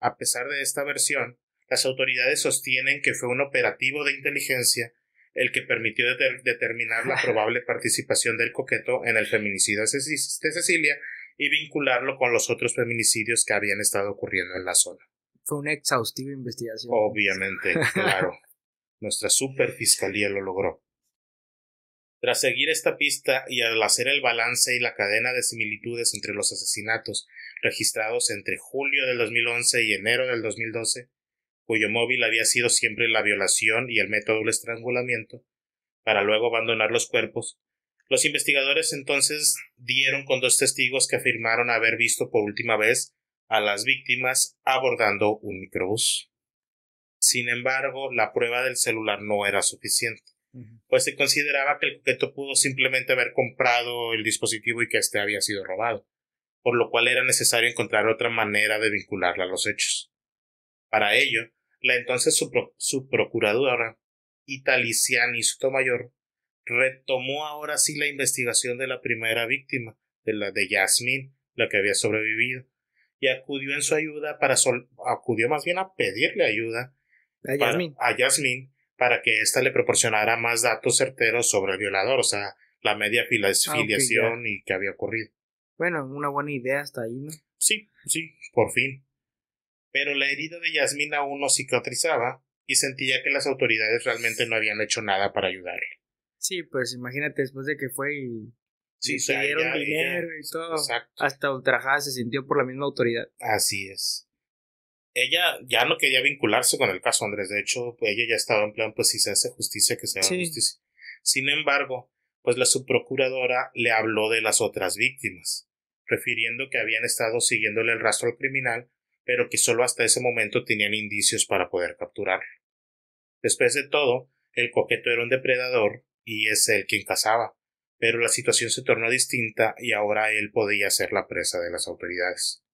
A pesar de esta versión, las autoridades sostienen que fue un operativo de inteligencia el que permitió determinar la probable participación del coqueto en el feminicidio de Cecilia y vincularlo con los otros feminicidios que habían estado ocurriendo en la zona. Fue una exhaustiva investigación. Obviamente, claro. Nuestra superfiscalía lo logró. Tras seguir esta pista y al hacer el balance y la cadena de similitudes entre los asesinatos registrados entre julio del 2011 y enero del 2012, cuyo móvil había sido siempre la violación y el método del estrangulamiento, para luego abandonar los cuerpos, los investigadores entonces dieron con dos testigos que afirmaron haber visto por última vez a las víctimas abordando un microbús. Sin embargo, la prueba del celular no era suficiente, pues se consideraba que el coqueto pudo simplemente haber comprado el dispositivo y que este había sido robado, por lo cual era necesario encontrar otra manera de vincularla a los hechos. Para ello, la entonces su procuradora Italiciani Sotomayor retomó ahora sí la investigación de la primera víctima, de la de Yasmin, la que había sobrevivido, y acudió en su ayuda para acudió más bien a pedirle ayuda a Jasmine. Para, que ésta le proporcionara más datos certeros sobre el violador, o sea, la media ah, filiación y qué había ocurrido. Bueno, una buena idea hasta ahí, ¿no? Sí, sí, por fin. Pero la herida de Yasmin aún no cicatrizaba y sentía que las autoridades realmente no habían hecho nada para ayudarle. Sí, pues imagínate después de que fue y sí, dieron dinero y todo. Hasta ultrajada se sintió por la misma autoridad. Así es ella ya no quería vincularse con el caso Andrés, de hecho, pues, ella ya estaba en plan, pues si se hace justicia, que se haga justicia. Sin embargo, pues la subprocuradora le habló de las otras víctimas, refiriendo que habían estado siguiéndole el rastro al criminal, pero que solo hasta ese momento tenían indicios para poder capturar... Después de todo, el coqueto era un depredador y es él quien cazaba, pero la situación se tornó distinta y ahora él podía ser la presa de las autoridades.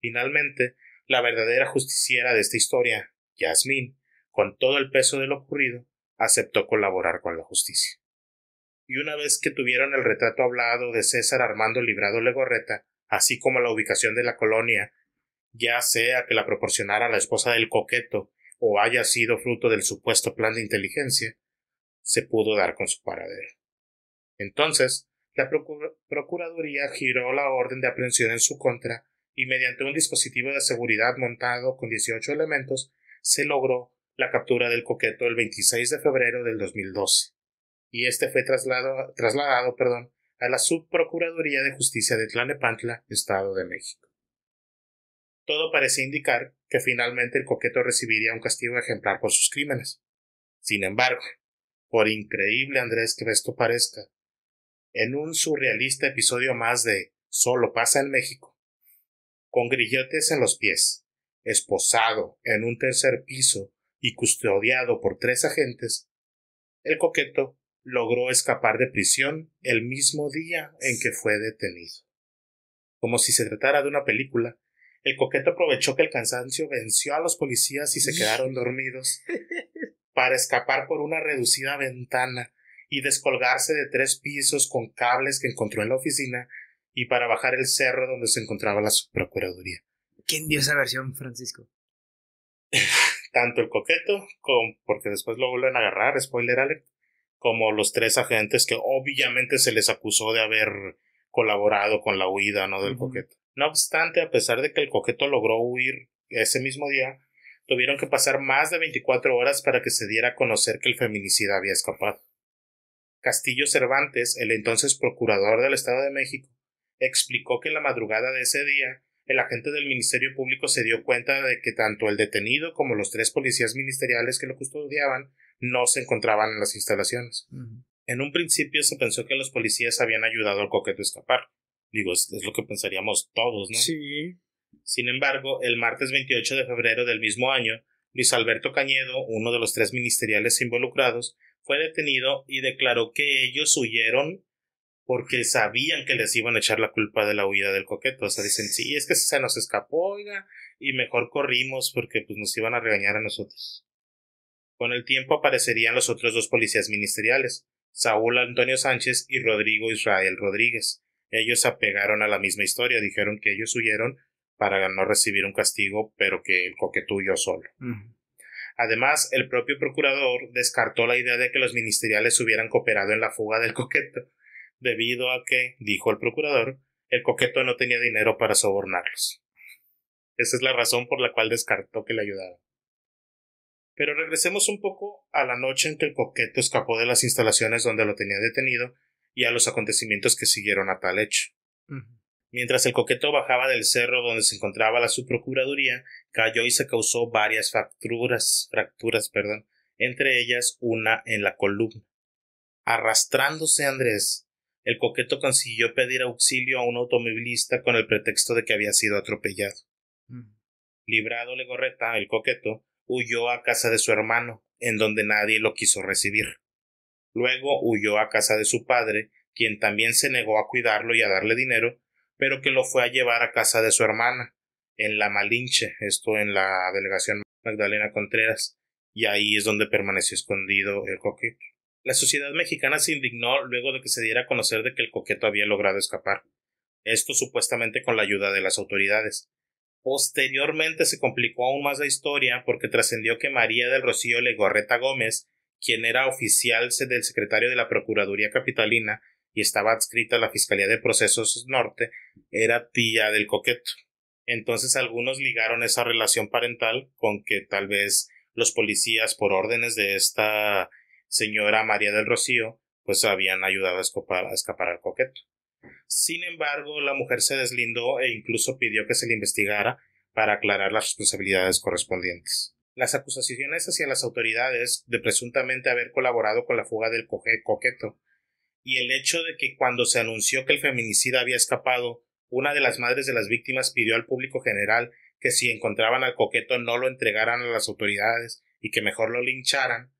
Finalmente, la verdadera justiciera de esta historia, Yasmín, con todo el peso de lo ocurrido, aceptó colaborar con la justicia. Y una vez que tuvieron el retrato hablado de César Armando Librado Legorreta, así como la ubicación de la colonia, ya sea que la proporcionara la esposa del coqueto o haya sido fruto del supuesto plan de inteligencia, se pudo dar con su paradero. Entonces, la Procuraduría giró la orden de aprehensión en su contra y mediante un dispositivo de seguridad montado con 18 elementos se logró la captura del coqueto el 26 de febrero del 2012 y este fue trasladado perdón, a la Subprocuraduría de Justicia de Tlanepantla, Estado de México. Todo parece indicar que finalmente el coqueto recibiría un castigo ejemplar por sus crímenes. Sin embargo, por increíble Andrés que esto parezca, en un surrealista episodio más de Solo pasa en México, con grilletes en los pies, esposado en un tercer piso y custodiado por tres agentes, el coqueto logró escapar de prisión el mismo día en que fue detenido. Como si se tratara de una película, el coqueto aprovechó que el cansancio venció a los policías y se quedaron dormidos para escapar por una reducida ventana y descolgarse de tres pisos con cables que encontró en la oficina y para bajar el cerro donde se encontraba la procuraduría. ¿Quién dio esa versión, Francisco? Tanto el coqueto, como, porque después lo vuelven a agarrar, spoiler alert, como los tres agentes que obviamente se les acusó de haber colaborado con la huida ¿no? del coqueto. No obstante, a pesar de que el coqueto logró huir ese mismo día, tuvieron que pasar más de 24 horas para que se diera a conocer que el feminicida había escapado. Castillo Cervantes, el entonces procurador del Estado de México, explicó que en la madrugada de ese día el agente del Ministerio Público se dio cuenta de que tanto el detenido como los tres policías ministeriales que lo custodiaban no se encontraban en las instalaciones. En un principio se pensó que los policías habían ayudado al coqueto a escapar. Digo, es, es, lo que pensaríamos todos, ¿no? Sí. Sin embargo, el martes 28 de febrero del mismo año, Luis Alberto Cañedo, uno de los tres ministeriales involucrados, fue detenido y declaró que ellos huyeron porque sabían que les iban a echar la culpa de la huida del coqueto. O sea, dicen, sí, es que se nos escapó, oiga, y mejor corrimos porque pues nos iban a regañar a nosotros. Con el tiempo aparecerían los otros dos policías ministeriales, Saúl Antonio Sánchez y Rodrigo Israel Rodríguez. Ellos apegaron a la misma historia, dijeron que ellos huyeron para no recibir un castigo, pero que el coqueto huyó solo. Además, el propio procurador descartó la idea de que los ministeriales hubieran cooperado en la fuga del coqueto, debido a que, dijo el procurador, el coqueto no tenía dinero para sobornarlos. Esa es la razón por la cual descartó que le ayudara. Pero regresemos un poco a la noche en que el coqueto escapó de las instalaciones donde lo tenía detenido y a los acontecimientos que siguieron a tal hecho. Mientras el coqueto bajaba del cerro donde se encontraba la subprocuraduría, cayó y se causó varias fracturas, perdón, entre ellas una en la columna. Arrastrándose Andrés el coqueto consiguió pedir auxilio a un automovilista con el pretexto de que había sido atropellado. Librado mm. Librado Legorreta, el coqueto, huyó a casa de su hermano, en donde nadie lo quiso recibir. Luego huyó a casa de su padre, quien también se negó a cuidarlo y a darle dinero, pero que lo fue a llevar a casa de su hermana, en La Malinche, esto en la delegación Magdalena Contreras, y ahí es donde permaneció escondido el coqueto. La sociedad mexicana se indignó luego de que se diera a conocer de que el coqueto había logrado escapar, esto supuestamente con la ayuda de las autoridades. Posteriormente se complicó aún más la historia porque trascendió que María del Rocío Legorreta Gómez, quien era oficial del secretario de la Procuraduría Capitalina y estaba adscrita a la Fiscalía de Procesos Norte, era tía del coqueto. Entonces algunos ligaron esa relación parental con que tal vez los policías por órdenes de esta señora María del Rocío, pues habían ayudado a escapar, al coqueto. Sin embargo, la mujer se deslindó e incluso pidió que se le investigara para aclarar las responsabilidades correspondientes. Las acusaciones hacia las autoridades de presuntamente haber colaborado con la fuga del coqueto y el hecho de que cuando se anunció que el feminicida había escapado, una de las madres de las víctimas pidió al público general que si encontraban al coqueto no lo entregaran a las autoridades y que mejor lo lincharan,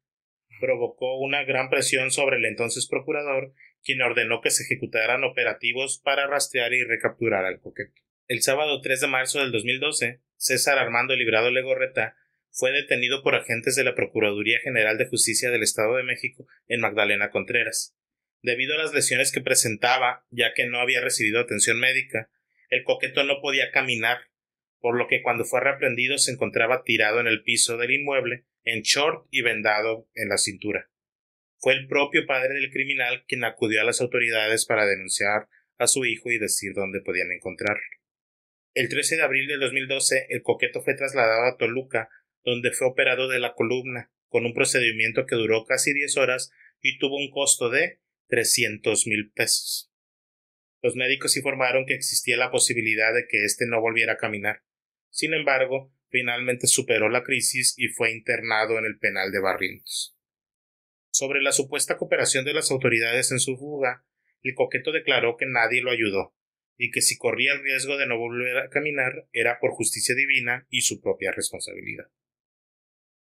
provocó una gran presión sobre el entonces procurador, quien ordenó que se ejecutaran operativos para rastrear y recapturar al coqueto. El sábado 3 de marzo del 2012, César Armando Librado Legorreta fue detenido por agentes de la Procuraduría General de Justicia del Estado de México en Magdalena Contreras. Debido a las lesiones que presentaba, ya que no había recibido atención médica, el coqueto no podía caminar por lo que cuando fue reprendido se encontraba tirado en el piso del inmueble, en short y vendado en la cintura. Fue el propio padre del criminal quien acudió a las autoridades para denunciar a su hijo y decir dónde podían encontrarlo. El 13 de abril de 2012, el coqueto fue trasladado a Toluca, donde fue operado de la columna, con un procedimiento que duró casi 10 horas y tuvo un costo de 300 mil pesos. Los médicos informaron que existía la posibilidad de que éste no volviera a caminar, sin embargo, finalmente superó la crisis y fue internado en el penal de Barrientos. Sobre la supuesta cooperación de las autoridades en su fuga, el coqueto declaró que nadie lo ayudó, y que si corría el riesgo de no volver a caminar era por justicia divina y su propia responsabilidad.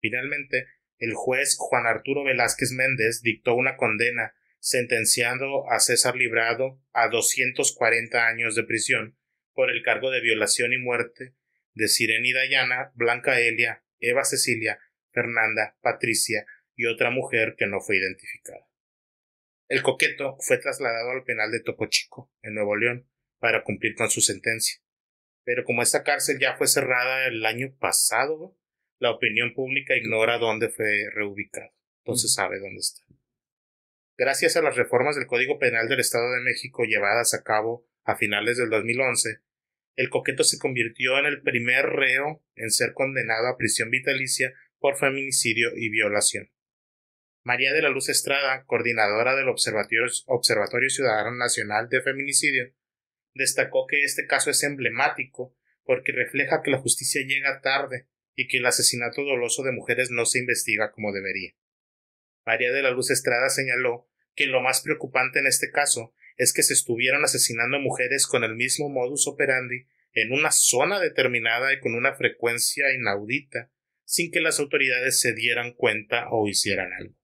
Finalmente, el juez Juan Arturo Velázquez Méndez dictó una condena sentenciando a César Librado a 240 años de prisión por el cargo de violación y muerte de Sirena y Dayana, Blanca Elia, Eva Cecilia, Fernanda, Patricia y otra mujer que no fue identificada. El coqueto fue trasladado al penal de Topo Chico, en Nuevo León, para cumplir con su sentencia. Pero como esta cárcel ya fue cerrada el año pasado, la opinión pública ignora dónde fue reubicado. Entonces sabe dónde está. Gracias a las reformas del Código Penal del Estado de México llevadas a cabo a finales del 2011, el coqueto se convirtió en el primer reo en ser condenado a prisión vitalicia por feminicidio y violación. María de la Luz Estrada, coordinadora del Observatorio, Ciudadano Nacional de Feminicidio, destacó que este caso es emblemático porque refleja que la justicia llega tarde y que el asesinato doloso de mujeres no se investiga como debería. María de la Luz Estrada señaló que lo más preocupante en este caso es que se estuvieron asesinando mujeres con el mismo modus operandi en una zona determinada y con una frecuencia inaudita, sin que las autoridades se dieran cuenta o hicieran algo.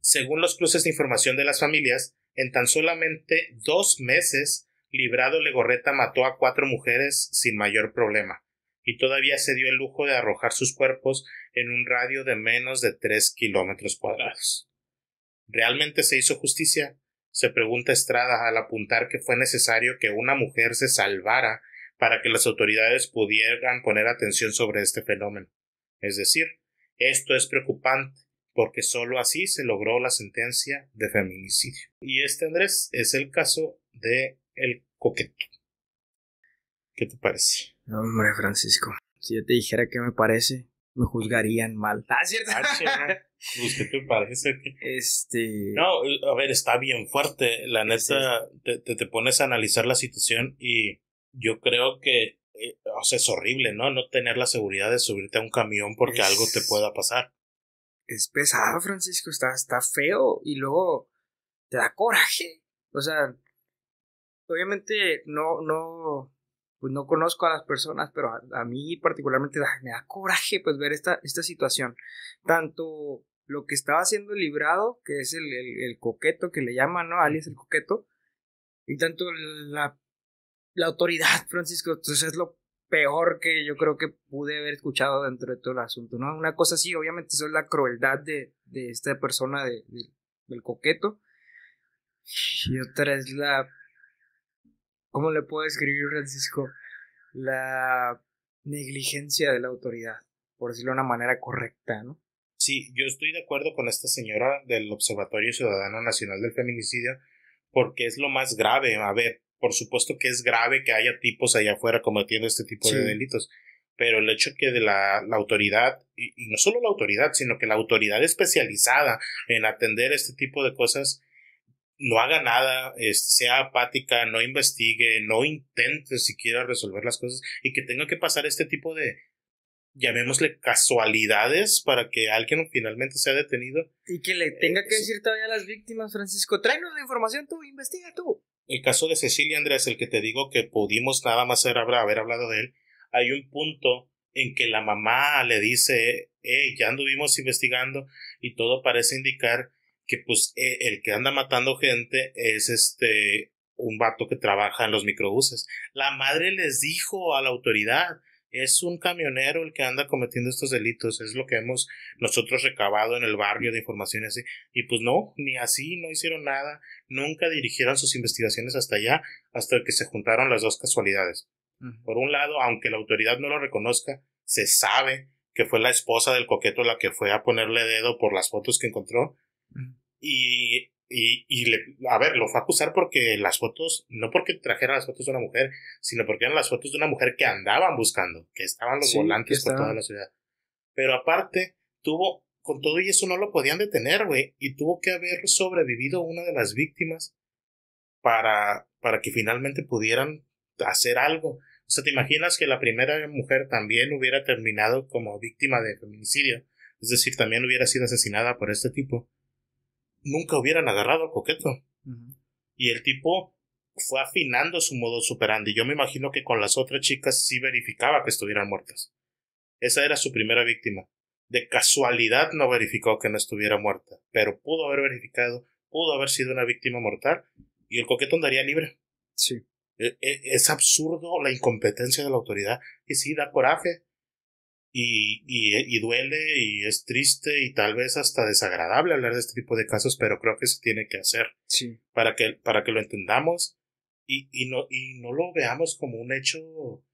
Según los cruces de información de las familias, en tan solamente dos meses, Librado Legorreta mató a cuatro mujeres sin mayor problema, y todavía se dio el lujo de arrojar sus cuerpos en un radio de menos de tres kilómetros cuadrados. ¿Realmente se hizo justicia? se pregunta Estrada al apuntar que fue necesario que una mujer se salvara para que las autoridades pudieran poner atención sobre este fenómeno. Es decir, esto es preocupante porque sólo así se logró la sentencia de feminicidio. Y este, Andrés, es el caso de el coqueto. ¿Qué te parece? hombre, Francisco, si yo te dijera qué me parece, me juzgarían mal. Ah, cierto. Ah, Pues, ¿qué te parece? Este. No, a ver, está bien fuerte. La neta, te, te, pones a analizar la situación y yo creo que. Eh, o sea, es horrible, ¿no? No tener la seguridad de subirte a un camión porque algo te pueda pasar. Es pesado, Francisco. Está, está feo y luego te da coraje. O sea, obviamente no, no, pues no conozco a las personas, pero a, mí particularmente me da coraje pues ver esta, esta situación, tanto lo que estaba haciendo Librado, que es el, el, coqueto que le llaman, ¿no? Alias el coqueto, y tanto la, la autoridad, Francisco, entonces pues, es lo peor que yo creo que pude haber escuchado dentro de todo el asunto, ¿no? Una cosa así, obviamente, eso es la crueldad de, de esta persona del coqueto. Y otra es la... ¿Cómo le puedo describir, Francisco? La negligencia de la autoridad, por decirlo de una manera correcta, ¿no? sí, yo estoy de acuerdo con esta señora del Observatorio Ciudadano Nacional del Feminicidio porque es lo más grave. A ver, por supuesto que es grave que haya tipos allá afuera cometiendo este tipo de delitos, pero el hecho que de la, la autoridad, y, no solo la autoridad, sino que la autoridad especializada en atender este tipo de cosas, no haga nada, sea apática, no investigue, no intente siquiera resolver las cosas y que tenga que pasar este tipo de, llamémosle casualidades para que alguien finalmente sea detenido. Y que le tenga que decir todavía a las víctimas, Francisco, tráenos la información tú, investiga tú. El caso de Cecilia Andrés, el que te digo que pudimos nada más haber hablado de él, hay un punto en que la mamá le dice, eh ya anduvimos investigando y todo parece indicar que pues e, el que anda matando gente es este un vato que trabaja en los microbuses. La madre les dijo a la autoridad, es un camionero el que anda cometiendo estos delitos, es lo que hemos nosotros recabado en el barrio de informaciones Y pues no, ni así, no hicieron nada, nunca dirigieron sus investigaciones hasta allá, hasta que se juntaron las dos casualidades. Por un lado, aunque la autoridad no lo reconozca, se sabe que fue la esposa del coqueto la que fue a ponerle dedo por las fotos que encontró. Y y, y le, a ver, lo fue a acusar porque las fotos, no porque trajera las fotos de una mujer, sino porque eran las fotos de una mujer que andaban buscando, que estaban los volantes por toda la ciudad. Pero aparte, tuvo, con todo y eso no lo podían detener, güey, y tuvo que haber sobrevivido una de las víctimas para, para que finalmente pudieran hacer algo. O sea, ¿te imaginas que la primera mujer también hubiera terminado como víctima de feminicidio? Es decir, también hubiera sido asesinada por este tipo nunca hubieran agarrado al coqueto. Y el tipo fue afinando su modo superando. Y Yo me imagino que con las otras chicas sí verificaba que estuvieran muertas. Esa era su primera víctima. De casualidad no verificó que no estuviera muerta, pero pudo haber verificado, pudo haber sido una víctima mortal y el coqueto andaría libre. Sí. E, e, es absurdo la incompetencia de la autoridad y sí da coraje. Y, y, eh, y, duele y es triste y tal vez hasta desagradable hablar de este tipo de casos, pero creo que se tiene que hacer sí. para, que, para que lo entendamos y, y, no, y no lo veamos como un hecho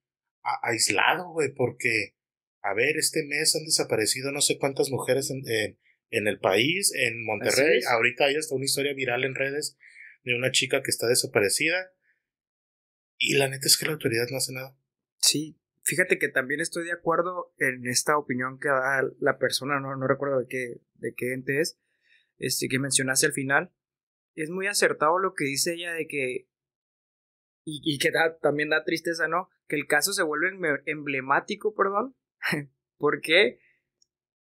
aislado, güey, porque, a ver, este mes han desaparecido no sé cuántas mujeres en, en, en el país, en Monterrey, ahorita hay hasta una historia viral en redes de una chica que está desaparecida y la neta es que la autoridad no hace nada. Sí, Fíjate que también estoy de acuerdo en esta opinión que da la persona, no, no recuerdo de qué, de qué ente es, este, que mencionaste al final. Es muy acertado lo que dice ella de que, y, que también da tristeza, ¿no? Que el caso se vuelve emblemático, perdón. ¿Por qué?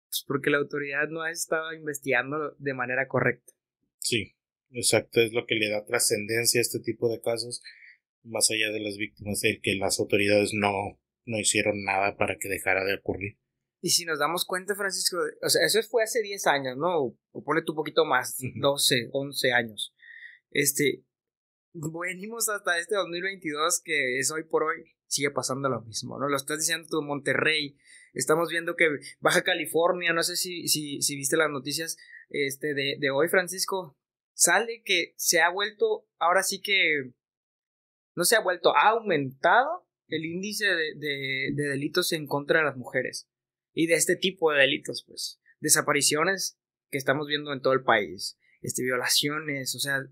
Pues porque la autoridad no ha estado investigando de manera correcta. Sí, exacto, es lo que le da trascendencia a este tipo de casos, más allá de las víctimas, el que las autoridades no no hicieron nada para que dejara de ocurrir. Y si nos damos cuenta, Francisco, o sea, eso fue hace 10 años, ¿no? O ponle tú un poquito más, 12, 11 años. Este, venimos hasta este 2022 que es hoy por hoy, sigue pasando lo mismo, ¿no? Lo estás diciendo tú, Monterrey. Estamos viendo que Baja California, no sé si, si, si viste las noticias este, de, de hoy, Francisco, sale que se ha vuelto, ahora sí que, no se ha vuelto, ha aumentado el índice de, delitos en contra de las mujeres y de este tipo de delitos, pues desapariciones que estamos viendo en todo el país, este, violaciones, o sea,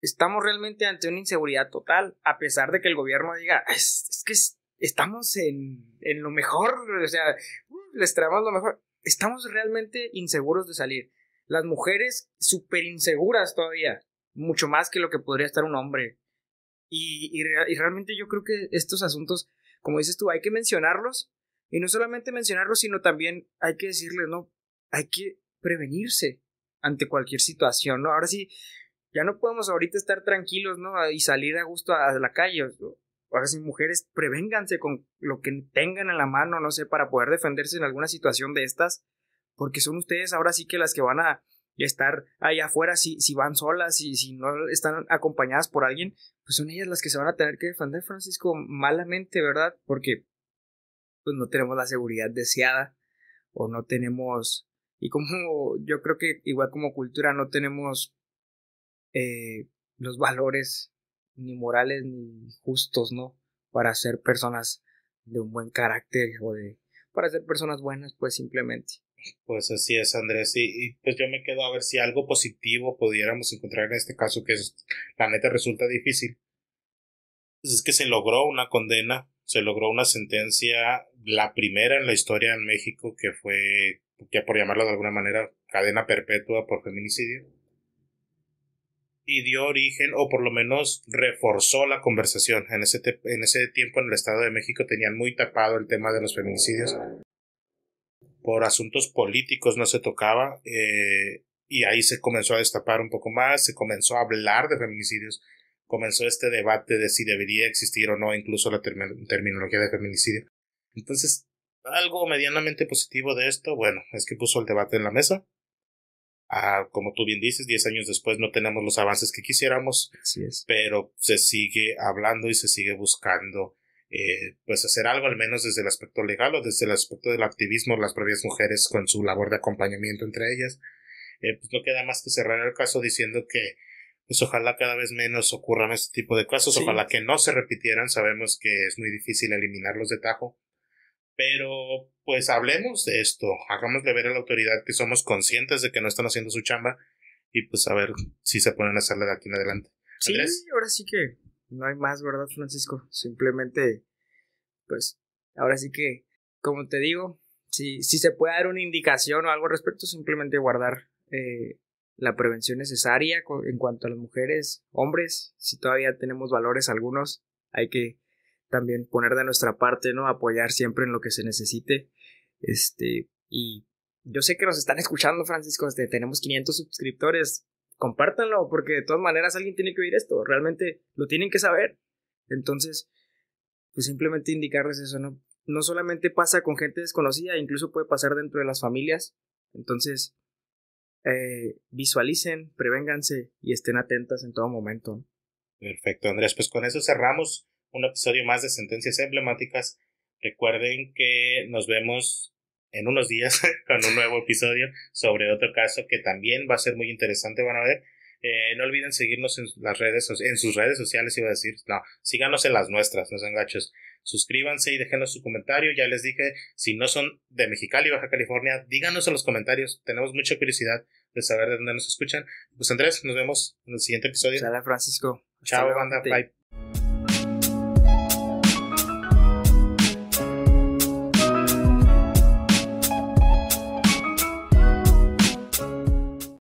estamos realmente ante una inseguridad total, a pesar de que el gobierno diga, es, que estamos en, en, lo mejor, o sea, uh, les traemos lo mejor, estamos realmente inseguros de salir. Las mujeres súper inseguras todavía, mucho más que lo que podría estar un hombre. Y, realmente yo creo que estos asuntos, como dices tú, hay que mencionarlos. Y no solamente mencionarlos, sino también hay que decirles, ¿no? Hay que prevenirse ante cualquier situación, ¿no? Ahora sí, ya no podemos ahorita estar tranquilos, ¿no? Y salir a gusto a la calle. Ahora sí, mujeres, prevénganse con lo que tengan en la mano, no sé, para poder defenderse en alguna situación de estas, porque son ustedes ahora sí que las que van a, y estar ahí afuera si, si van solas y si no están acompañadas por alguien, pues son ellas las que se van a tener que defender, Francisco, malamente, ¿verdad? Porque pues no tenemos la seguridad deseada o no tenemos, y como yo creo que igual como cultura no tenemos eh, los valores ni morales ni justos, ¿no? Para ser personas de un buen carácter o de, para ser personas buenas, pues simplemente. Pues así es, Andrés. Y, pues yo me quedo a ver si algo positivo pudiéramos encontrar en este caso, que la neta resulta difícil. Pues, es que se logró una condena, se logró una sentencia, la primera en la historia en México, que fue, ya por llamarlo de alguna manera, cadena perpetua por feminicidio. Y dio origen, o por lo menos reforzó la conversación. En ese, en ese tiempo en el Estado de México tenían muy tapado el tema de los feminicidios por asuntos políticos no se tocaba eh, y ahí se comenzó a destapar un poco más, se comenzó a hablar de feminicidios, comenzó este debate de si debería existir o no incluso la terminología de feminicidio. Entonces, algo medianamente positivo de esto, bueno, es que puso el debate en la mesa. Ah, como tú bien dices, 10 años después no tenemos los avances que quisiéramos, pero se sigue hablando y se sigue buscando eh, pues hacer algo, al menos desde el aspecto legal o desde el aspecto del activismo, las propias mujeres con su labor de acompañamiento entre ellas. Eh, pues no queda más que cerrar el caso diciendo que pues ojalá cada vez menos ocurran este tipo de casos, ojalá que no se repitieran, sabemos que es muy difícil eliminarlos de tajo, pero pues hablemos de esto, hagámosle ver a la autoridad que somos conscientes de que no están haciendo su chamba y pues a ver si se ponen a hacerla de aquí en adelante. Sí, ahora sí que no hay más, ¿verdad, Francisco? Simplemente, pues, ahora sí que, como te digo, si, si se puede dar una indicación o algo al respecto, simplemente guardar eh, la prevención necesaria en cuanto a las mujeres, hombres, si todavía tenemos valores algunos, hay que también poner de nuestra parte, ¿no? Apoyar siempre en lo que se necesite. Este, y yo sé que nos están escuchando, Francisco, este, tenemos 500 suscriptores, compártanlo, porque de todas maneras alguien tiene que oír esto, realmente lo tienen que saber. Entonces, pues simplemente indicarles eso, ¿no? No solamente pasa con gente desconocida, incluso puede pasar dentro de las familias. Entonces, eh, visualicen, prevénganse y estén atentas en todo momento. Perfecto, Andrés. Pues con eso cerramos un episodio más de Sentencias Emblemáticas. Recuerden que nos vemos en unos días con un nuevo episodio sobre otro caso que también va a ser muy interesante, van a ver. Eh, no olviden seguirnos en las redes en sus redes sociales iba a decir no síganos en las nuestras no sean gachos suscríbanse y déjenos su comentario ya les dije si no son de Mexicali Baja California díganos en los comentarios tenemos mucha curiosidad de saber de dónde nos escuchan pues Andrés nos vemos en el siguiente episodio Salud, Francisco chao banda bye